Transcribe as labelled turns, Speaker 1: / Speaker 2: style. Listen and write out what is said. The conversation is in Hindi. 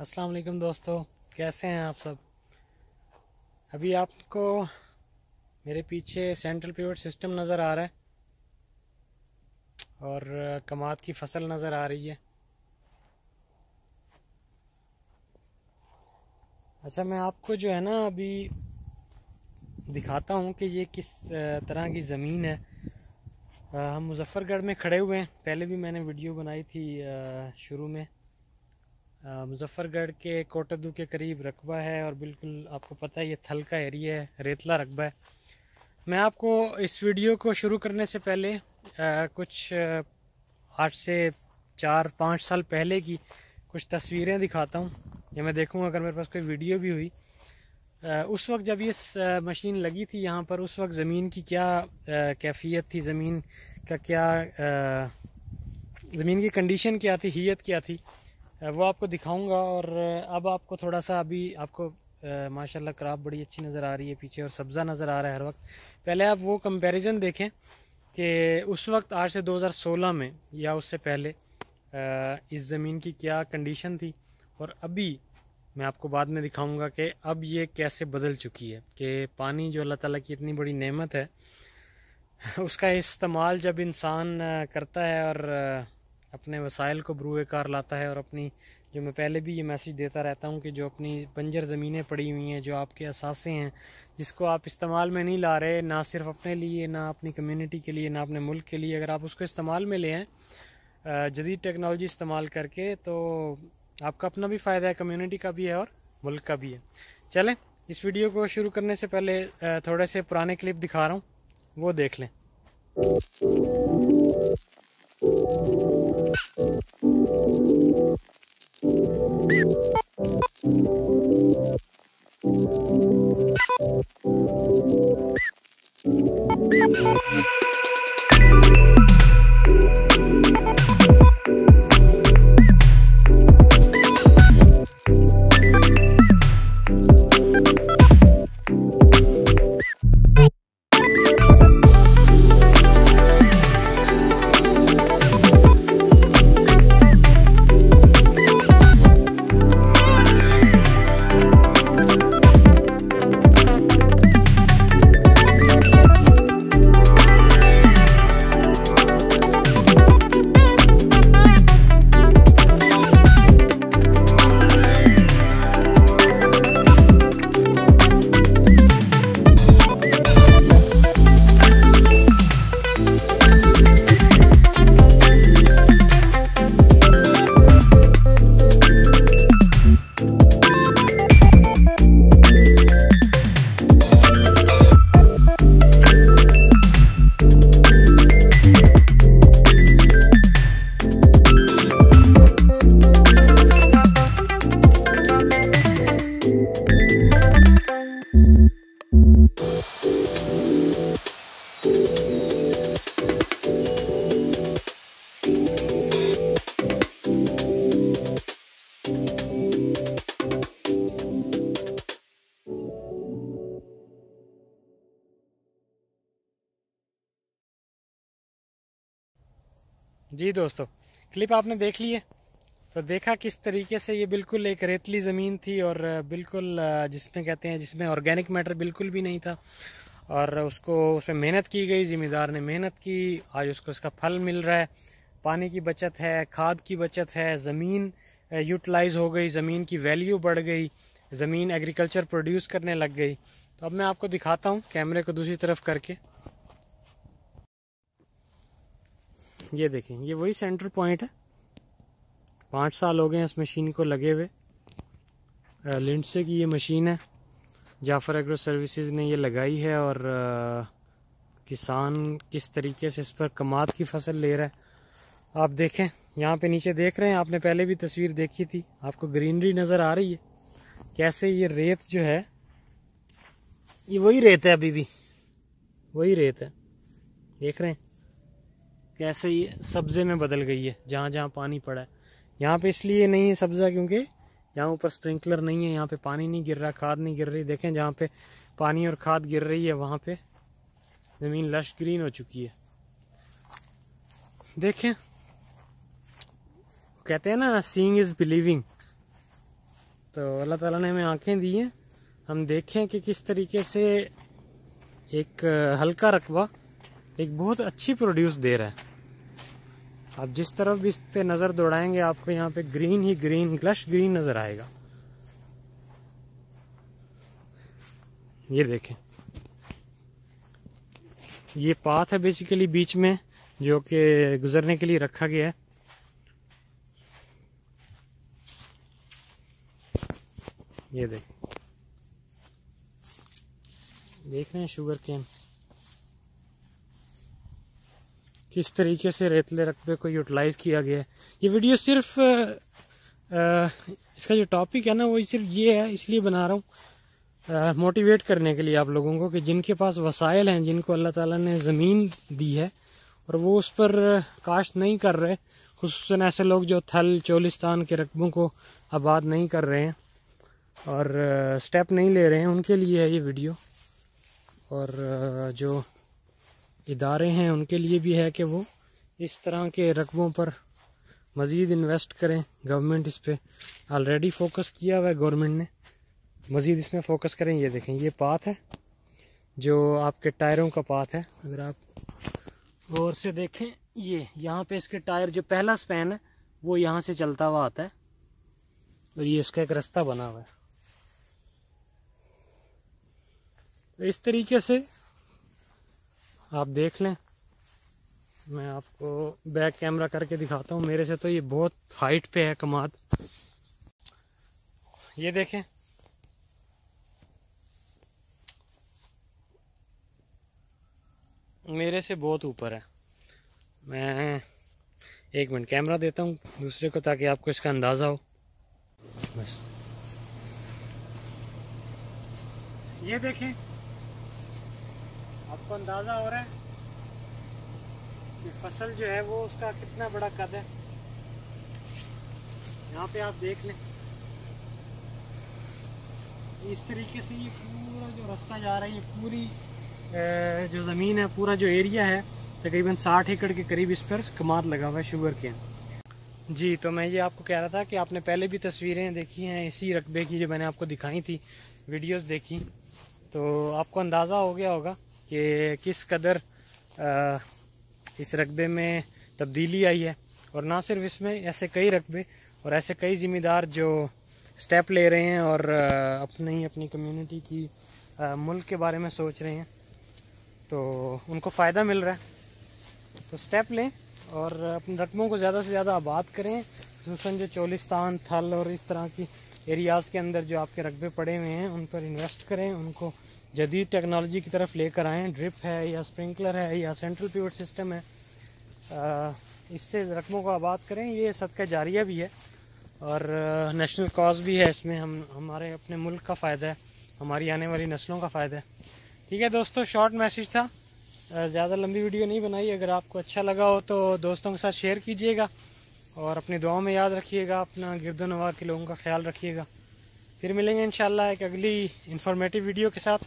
Speaker 1: अस्सलाम वालेकुम दोस्तों कैसे हैं आप सब अभी आपको मेरे पीछे सेंट्रल पिवट सिस्टम नज़र आ रहा है और कमाद की फसल नज़र आ रही है अच्छा मैं आपको जो है ना अभी दिखाता हूँ कि ये किस तरह की ज़मीन है हम मुजफ्फ़रगढ़ में खड़े हुए हैं पहले भी मैंने वीडियो बनाई थी शुरू में मुजफ्फरगढ़ के कोटदू के करीब रकबा है और बिल्कुल आपको पता है ये थल का एरिया है रेतला रकबा है मैं आपको इस वीडियो को शुरू करने से पहले आ, कुछ आठ से चार पाँच साल पहले की कुछ तस्वीरें दिखाता हूँ या मैं देखूँगा अगर मेरे पास कोई वीडियो भी हुई आ, उस वक्त जब ये मशीन लगी थी यहाँ पर उस वक्त ज़मीन की क्या कैफियत थी ज़मीन का क्या ज़मीन की कंडीशन क्या थी हीयत क्या थी वो आपको दिखाऊंगा और अब आपको थोड़ा सा अभी आपको माशाल्लाह क्राप बड़ी अच्छी नज़र आ रही है पीछे और सब्ज़ा नज़र आ रहा है हर वक्त पहले आप वो कंपैरिजन देखें कि उस वक्त आज से 2016 में या उससे पहले इस ज़मीन की क्या कंडीशन थी और अभी मैं आपको बाद में दिखाऊंगा कि अब ये कैसे बदल चुकी है कि पानी जो अल्लाह ताली की इतनी बड़ी नमत है उसका इस्तेमाल जब इंसान करता है और अपने वसाइल को ब्रूए कार लाता है और अपनी जो मैं पहले भी ये मैसेज देता रहता हूँ कि जो अपनी बंजर ज़मीनें पड़ी हुई हैं जो आपके असासे हैं जिसको आप इस्तेमाल में नहीं ला रहे ना सिर्फ अपने लिए ना अपनी कम्यूनिटी के लिए ना अपने मुल्क के लिए अगर आप उसको इस्तेमाल में ले आएँ जदीद टेक्नोलॉजी इस्तेमाल करके तो आपका अपना भी फ़ायदा है कम्यूनिटी का भी है और मुल्क का भी है चलें इस वीडियो को शुरू करने से पहले थोड़े से पुराने क्लिप दिखा रहा हूँ वो देख लें जी दोस्तों क्लिप आपने देख ली है तो देखा किस तरीके से ये बिल्कुल एक रेतली ज़मीन थी और बिल्कुल जिसमें कहते हैं जिसमें ऑर्गेनिक मैटर बिल्कुल भी नहीं था और उसको उसमें मेहनत की गई ज़िम्मेदार ने मेहनत की आज उसको इसका फल मिल रहा है पानी की बचत है खाद की बचत है ज़मीन यूटिलाइज हो गई ज़मीन की वैल्यू बढ़ गई ज़मीन एग्रीकल्चर प्रोड्यूस करने लग गई तो अब मैं आपको दिखाता हूँ कैमरे को दूसरी तरफ करके ये देखें ये वही सेंटर पॉइंट है पाँच साल हो गए हैं इस मशीन को लगे हुए से की ये मशीन है जाफ़र एग्रो सर्विसेज ने ये लगाई है और किसान किस तरीके से इस पर कमाद की फसल ले रहा है आप देखें यहाँ पे नीचे देख रहे हैं आपने पहले भी तस्वीर देखी थी आपको ग्रीनरी नज़र आ रही है कैसे ये रेत जो है ये वही रेत है अभी भी वही रेत है देख रहे हैं कैसे ये सब्ज़े में बदल गई है जहाँ जहाँ पानी पड़ा है यहाँ पे इसलिए नहीं है सब्ज़ा क्योंकि यहाँ ऊपर स्प्रिंकलर नहीं है यहाँ पे पानी नहीं गिर रहा खाद नहीं गिर रही देखें जहाँ पे पानी और खाद गिर रही है वहाँ पे ज़मीन लश ग्रीन हो चुकी है देखें कहते हैं ना सींग इज़ बिलीविंग तो अल्लाह ताला ने हमें आंखें दी हैं हम देखें कि किस तरीके से एक हल्का रकबा एक बहुत अच्छी प्रोड्यूस दे रहा है आप जिस तरफ भी इस पे नज़र दौड़ाएंगे आपको यहाँ पे ग्रीन ही ग्रीन ग्लश ग्रीन नज़र आएगा ये देखें ये पाथ है बेसिकली बीच में जो कि गुजरने के लिए रखा गया है ये देख देख रहे हैं शुगर केन किस तरीके से रेतले रकबे को यूटिलाइज़ किया गया है ये वीडियो सिर्फ आ, इसका जो टॉपिक है ना वो सिर्फ ये है इसलिए बना रहा हूँ मोटिवेट करने के लिए आप लोगों को कि जिनके पास वसाइल हैं जिनको अल्लाह ताला ने ज़मीन दी है और वो उस पर काश्त नहीं कर रहे खूस ऐसे लोग जो थल चोलिस्तान के रकबों को आबाद नहीं कर रहे हैं और स्टेप नहीं ले रहे हैं उनके लिए है ये वीडियो और जो इदारे हैं उनके लिए भी है कि वो इस तरह के रकबों पर मज़ीद इन्वेस्ट करें गवर्नमेंट इस पर ऑलरेडी फोकस किया हुआ है गवर्नमेंट ने मज़ीद इसमें फ़ोकस करें ये देखें ये पाथ है जो आपके टायरों का पाथ है अगर आप गौर से देखें ये यहाँ पे इसके टायर जो पहला स्पैन है वो यहाँ से चलता हुआ आता है और ये इसका एक रास्ता बना हुआ है तो इस तरीके से आप देख लें मैं आपको बैक कैमरा करके दिखाता हूँ मेरे से तो ये बहुत हाइट पे है कमाद ये देखें मेरे से बहुत ऊपर है मैं एक मिनट कैमरा देता हूँ दूसरे को ताकि आपको इसका अंदाज़ा हो बस ये देखें आपको अंदाज़ा हो रहा है कि फसल जो है वो उसका कितना बड़ा कद है यहाँ पे आप देख लें इस तरीके से ये पूरा जो रास्ता जा रहा है ये पूरी जो ज़मीन है पूरा जो एरिया है तकरीबन साठ एकड़ के करीब इस पर कमाद लगा हुआ है शुगर के जी तो मैं ये आपको कह रहा था कि आपने पहले भी तस्वीरें देखी हैं इसी रकबे की जो मैंने आपको दिखाई थी वीडियोस देखी तो आपको अंदाज़ा हो गया होगा कि किस कदर आ, इस रकबे में तब्दीली आई है और ना सिर्फ इसमें ऐसे कई रकबे और ऐसे कई ज़िम्मेदार जो स्टेप ले रहे हैं और अपनी अपनी कम्युनिटी की आ, मुल्क के बारे में सोच रहे हैं तो उनको फ़ायदा मिल रहा है तो स्टेप लें और अपने रकबों को ज़्यादा से ज़्यादा आबाद करें खूस जो चोलिस्तान थल और इस तरह की एरियाज़ के अंदर जो आपके रकबे पड़े हुए हैं उन पर इन्वेस्ट करें उनको जदीद टेक्नोलॉजी की तरफ लेकर आएँ ड्रिप है या स्प्रिंकलर है या सेंट्रल प्योर सिस्टम है इससे रकमों को आबाद करें ये सदका जारिया भी है और नेशनल कॉज भी है इसमें हम हमारे अपने मुल्क का फ़ायदा है हमारी आने वाली नस्लों का फ़ायदा है ठीक है दोस्तों शॉर्ट मैसेज था ज़्यादा लंबी वीडियो नहीं बनाई अगर आपको अच्छा लगा हो तो दोस्तों के साथ शेयर कीजिएगा और अपनी दुआओं में याद रखिएगा अपना गिरदोनवा नवा के लोगों का ख्याल रखिएगा फिर मिलेंगे इन एक अगली इन्फॉर्मेटिव वीडियो के साथ